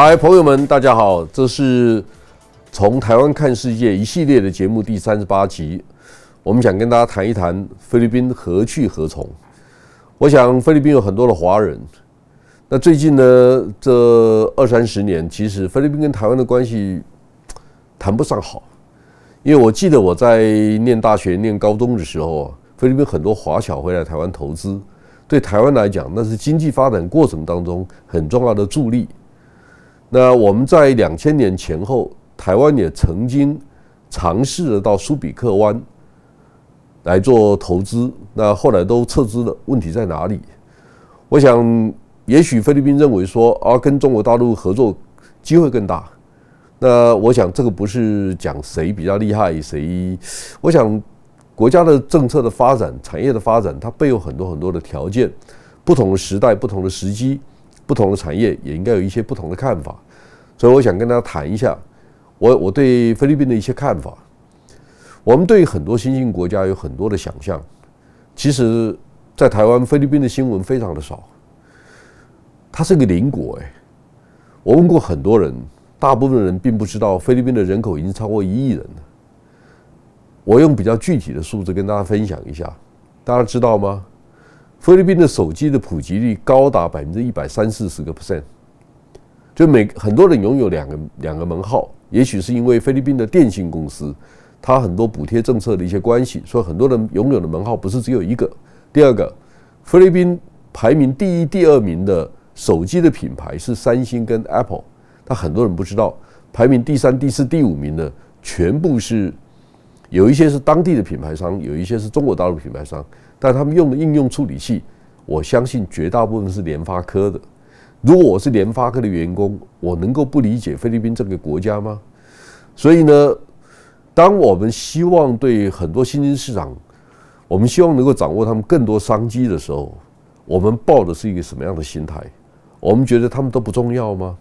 来，朋友们，大家好！这是从台湾看世界一系列的节目第三十八集。我们想跟大家谈一谈菲律宾何去何从。我想菲律宾有很多的华人。那最近呢，这二三十年，其实菲律宾跟台湾的关系谈不上好。因为我记得我在念大学、念高中的时候，啊，菲律宾很多华侨会来台湾投资，对台湾来讲，那是经济发展过程当中很重要的助力。那我们在两千年前后，台湾也曾经尝试着到苏比克湾来做投资，那后来都撤资了。问题在哪里？我想，也许菲律宾认为说，啊，跟中国大陆合作机会更大。那我想，这个不是讲谁比较厉害谁，我想国家的政策的发展、产业的发展，它备有很多很多的条件，不同的时代、不同的时机。不同的产业也应该有一些不同的看法，所以我想跟大家谈一下我我对菲律宾的一些看法。我们对于很多新兴国家有很多的想象，其实，在台湾菲律宾的新闻非常的少。它是个邻国哎，我问过很多人，大部分人并不知道菲律宾的人口已经超过一亿人了。我用比较具体的数字跟大家分享一下，大家知道吗？菲律宾的手机的普及率高达百分之一百三四十个 percent，就每很多人拥有两个两个门号，也许是因为菲律宾的电信公司，它很多补贴政策的一些关系，所以很多人拥有的门号不是只有一个。第二个，菲律宾排名第一、第二名的手机的品牌是三星跟 Apple，但很多人不知道，排名第三、第四、第五名的全部是。有一些是当地的品牌商，有一些是中国大陆品牌商，但他们用的应用处理器，我相信绝大部分是联发科的。如果我是联发科的员工，我能够不理解菲律宾这个国家吗？所以呢，当我们希望对很多新兴市场，我们希望能够掌握他们更多商机的时候，我们抱的是一个什么样的心态？我们觉得他们都不重要吗？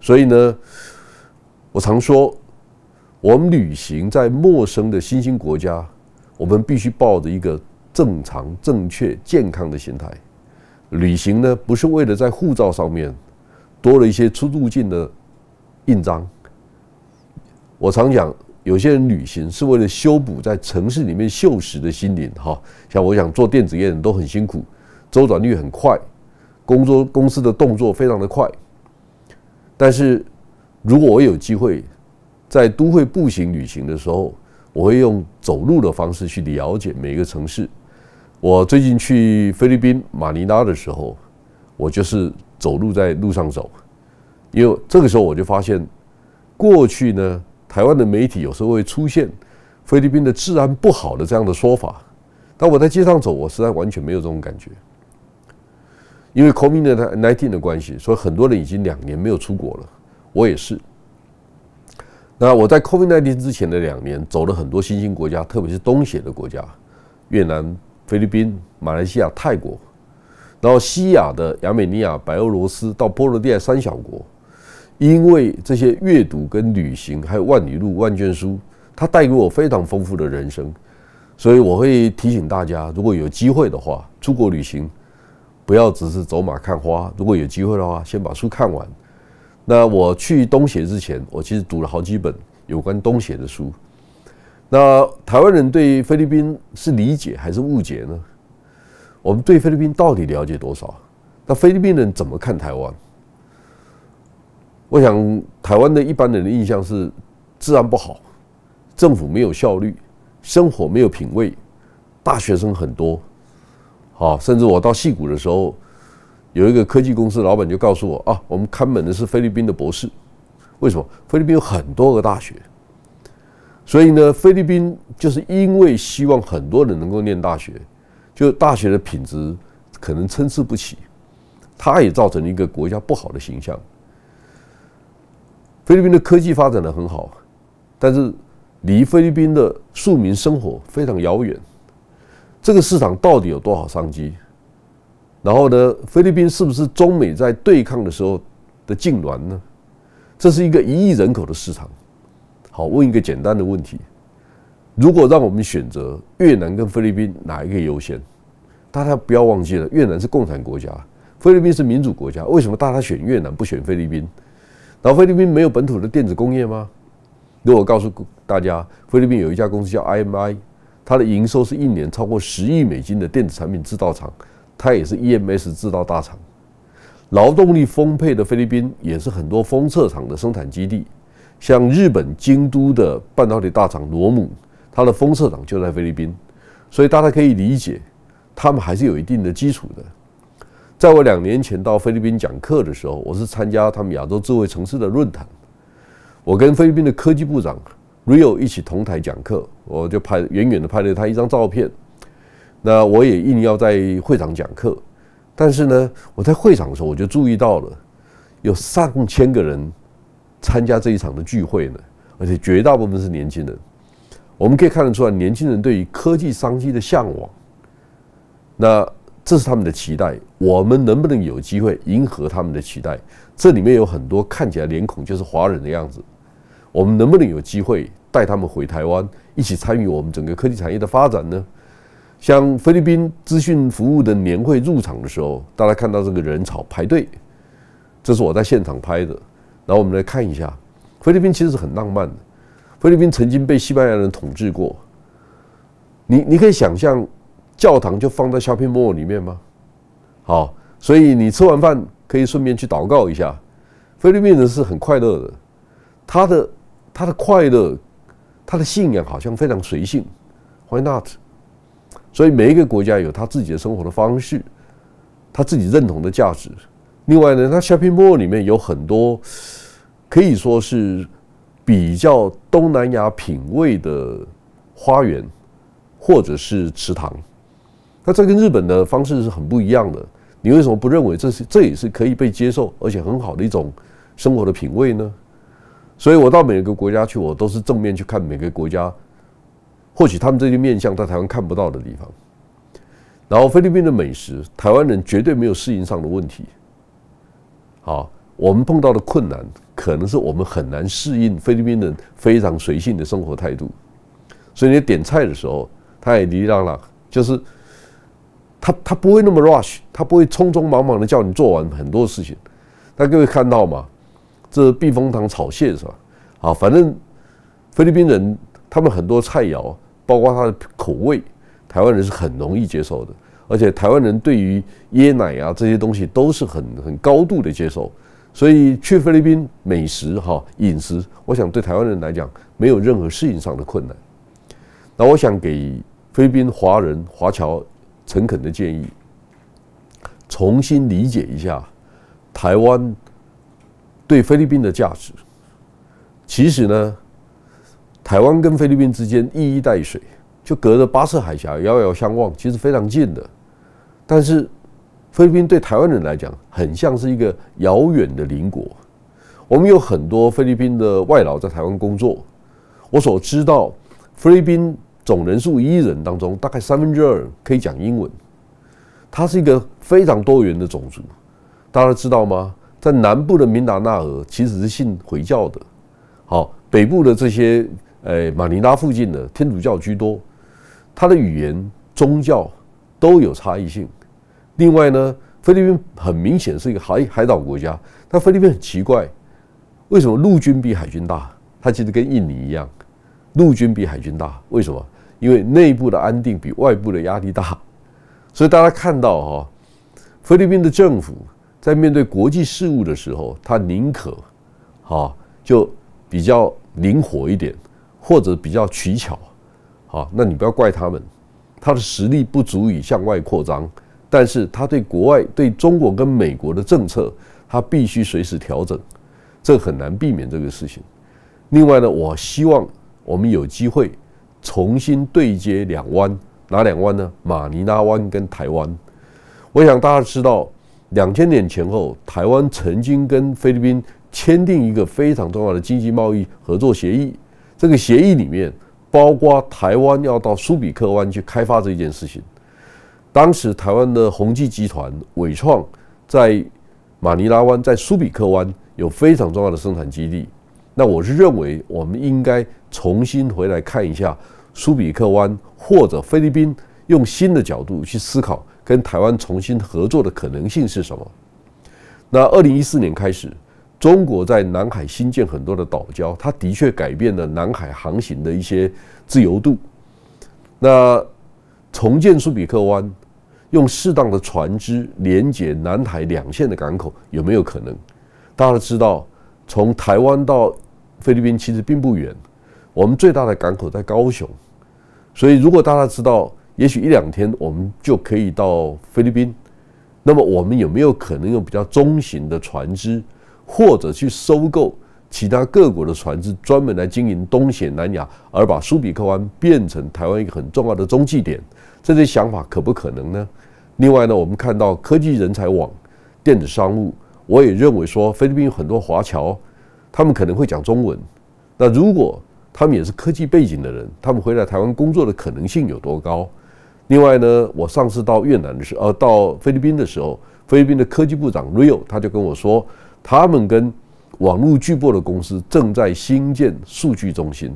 所以呢，我常说。我们旅行在陌生的新兴国家，我们必须抱着一个正常、正确、健康的心态。旅行呢，不是为了在护照上面多了一些出入境的印章。我常讲，有些人旅行是为了修补在城市里面锈蚀的心灵。哈，像我想做电子业都很辛苦，周转率很快，工作公司的动作非常的快。但是如果我有机会，在都会步行旅行的时候，我会用走路的方式去了解每一个城市。我最近去菲律宾马尼拉的时候，我就是走路在路上走，因为这个时候我就发现，过去呢，台湾的媒体有时候会出现菲律宾的治安不好的这样的说法。但我在街上走，我实在完全没有这种感觉，因为 COVID-19 的关系，所以很多人已经两年没有出国了，我也是。那我在 COVID-19 之前的两年，走了很多新兴国家，特别是东协的国家，越南、菲律宾、马来西亚、泰国，然后西亚的亚美尼亚、白俄罗斯到波罗的海三小国。因为这些阅读跟旅行，还有万里路、万卷书，它带给我非常丰富的人生。所以我会提醒大家，如果有机会的话，出国旅行不要只是走马看花。如果有机会的话，先把书看完。那我去东写之前，我其实读了好几本有关东写的书。那台湾人对菲律宾是理解还是误解呢？我们对菲律宾到底了解多少？那菲律宾人怎么看台湾？我想台湾的一般人的印象是：治安不好，政府没有效率，生活没有品味，大学生很多。好，甚至我到戏谷的时候。有一个科技公司老板就告诉我啊，我们看门的是菲律宾的博士，为什么？菲律宾有很多个大学，所以呢，菲律宾就是因为希望很多人能够念大学，就大学的品质可能参差不齐，它也造成了一个国家不好的形象。菲律宾的科技发展的很好，但是离菲律宾的庶民生活非常遥远，这个市场到底有多少商机？然后呢？菲律宾是不是中美在对抗的时候的痉挛呢？这是一个一亿人口的市场。好，问一个简单的问题：如果让我们选择越南跟菲律宾哪一个优先？大家不要忘记了，越南是共产国家，菲律宾是民主国家。为什么大家选越南不选菲律宾？然后菲律宾没有本土的电子工业吗？如果告诉大家，菲律宾有一家公司叫 IMI，它的营收是一年超过十亿美金的电子产品制造厂。它也是 EMS 制造大厂，劳动力丰沛的菲律宾也是很多封测厂的生产基地，像日本京都的半导体大厂罗姆，它的封测厂就在菲律宾，所以大家可以理解，他们还是有一定的基础的。在我两年前到菲律宾讲课的时候，我是参加他们亚洲智慧城市的论坛，我跟菲律宾的科技部长 Rio 一起同台讲课，我就拍远远的拍了他一张照片。那我也硬要在会场讲课，但是呢，我在会场的时候我就注意到了，有上千个人参加这一场的聚会呢，而且绝大部分是年轻人。我们可以看得出来，年轻人对于科技商机的向往，那这是他们的期待。我们能不能有机会迎合他们的期待？这里面有很多看起来脸孔就是华人的样子，我们能不能有机会带他们回台湾，一起参与我们整个科技产业的发展呢？像菲律宾资讯服务的年会入场的时候，大家看到这个人潮排队，这是我在现场拍的。然后我们来看一下，菲律宾其实是很浪漫的。菲律宾曾经被西班牙人统治过，你你可以想象，教堂就放在 shopping mall 里面吗？好，所以你吃完饭可以顺便去祷告一下。菲律宾人是很快乐的，他的他的快乐，他的信仰好像非常随性。Why not？所以每一个国家有他自己的生活的方式，他自己认同的价值。另外呢，他 Shopping Mall 里面有很多可以说是比较东南亚品味的花园或者是池塘，那这跟日本的方式是很不一样的。你为什么不认为这是这也是可以被接受而且很好的一种生活的品味呢？所以，我到每个国家去，我都是正面去看每个国家。或许他们这些面向在台湾看不到的地方，然后菲律宾的美食，台湾人绝对没有适应上的问题。好，我们碰到的困难可能是我们很难适应菲律宾人非常随性的生活态度。所以你点菜的时候，他也尼啦啦，就是他他不会那么 rush，他不会匆匆忙忙的叫你做完很多事情。那各位看到嘛，这避风塘炒蟹是吧？啊，反正菲律宾人他们很多菜肴。包括它的口味，台湾人是很容易接受的，而且台湾人对于椰奶啊这些东西都是很很高度的接受，所以去菲律宾美食哈饮食，我想对台湾人来讲没有任何适应上的困难。那我想给菲律宾华人华侨诚恳的建议，重新理解一下台湾对菲律宾的价值，其实呢。台湾跟菲律宾之间一衣带水，就隔着巴士海峡遥遥相望，其实非常近的。但是菲律宾对台湾人来讲，很像是一个遥远的邻国。我们有很多菲律宾的外劳在台湾工作。我所知道，菲律宾总人数一亿人当中，大概三分之二可以讲英文。它是一个非常多元的种族。大家知道吗？在南部的明达纳尔其实是信回教的。好，北部的这些。哎，马尼拉附近的天主教居多，它的语言、宗教都有差异性。另外呢，菲律宾很明显是一个海海岛国家。但菲律宾很奇怪，为什么陆军比海军大？它其实跟印尼一样，陆军比海军大。为什么？因为内部的安定比外部的压力大。所以大家看到哈，菲律宾的政府在面对国际事务的时候，他宁可哈就比较灵活一点。或者比较取巧，啊，那你不要怪他们，他的实力不足以向外扩张，但是他对国外、对中国跟美国的政策，他必须随时调整，这很难避免这个事情。另外呢，我希望我们有机会重新对接两湾，哪两湾呢？马尼拉湾跟台湾。我想大家知道，两千年前后，台湾曾经跟菲律宾签订一个非常重要的经济贸易合作协议。这个协议里面包括台湾要到苏比克湾去开发这件事情。当时台湾的宏基集团、伟创在马尼拉湾、在苏比克湾有非常重要的生产基地。那我是认为，我们应该重新回来看一下苏比克湾或者菲律宾用新的角度去思考跟台湾重新合作的可能性是什么。那二零一四年开始。中国在南海新建很多的岛礁，它的确改变了南海航行的一些自由度。那重建苏比克湾，用适当的船只连接南海两线的港口，有没有可能？大家知道，从台湾到菲律宾其实并不远。我们最大的港口在高雄，所以如果大家知道，也许一两天我们就可以到菲律宾。那么我们有没有可能用比较中型的船只？或者去收购其他各国的船只，专门来经营东显南亚，而把苏比克湾变成台湾一个很重要的中继点，这些想法可不可能呢？另外呢，我们看到科技人才网、电子商务，我也认为说菲律宾有很多华侨，他们可能会讲中文。那如果他们也是科技背景的人，他们回来台湾工作的可能性有多高？另外呢，我上次到越南的时候，呃，到菲律宾的时候，菲律宾的科技部长 Rio 他就跟我说。他们跟网络巨擘的公司正在新建数据中心，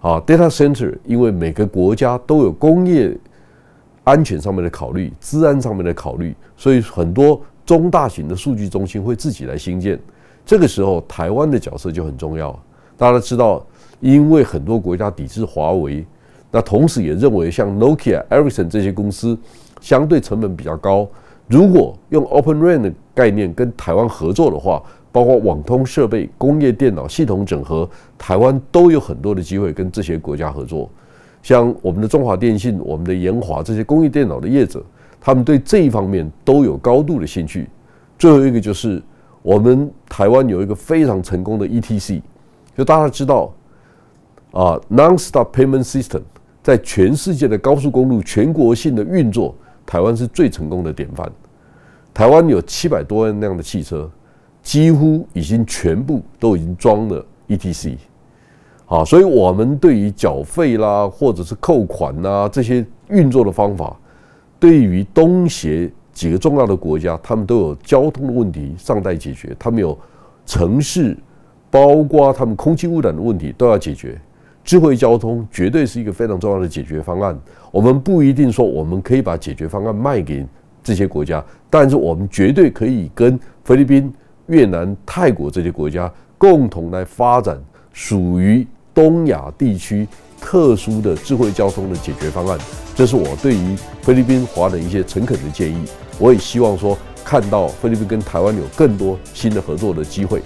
啊，data center，因为每个国家都有工业安全上面的考虑、治安上面的考虑，所以很多中大型的数据中心会自己来新建。这个时候，台湾的角色就很重要。大家知道，因为很多国家抵制华为，那同时也认为像 Nokia、Ericsson 这些公司相对成本比较高。如果用 Open RAN 的，概念跟台湾合作的话，包括网通设备、工业电脑系统整合，台湾都有很多的机会跟这些国家合作。像我们的中华电信、我们的研华这些工业电脑的业者，他们对这一方面都有高度的兴趣。最后一个就是我们台湾有一个非常成功的 ETC，就大家知道啊，Non Stop Payment System 在全世界的高速公路全国性的运作，台湾是最成功的典范。台湾有七百多万辆的汽车，几乎已经全部都已经装了 ETC，好，所以我们对于缴费啦，或者是扣款呐这些运作的方法，对于东协几个重要的国家，他们都有交通的问题尚待解决，他们有城市，包括他们空气污染的问题都要解决。智慧交通绝对是一个非常重要的解决方案，我们不一定说我们可以把解决方案卖给。这些国家，但是我们绝对可以跟菲律宾、越南、泰国这些国家共同来发展属于东亚地区特殊的智慧交通的解决方案。这是我对于菲律宾华人一些诚恳的建议。我也希望说，看到菲律宾跟台湾有更多新的合作的机会。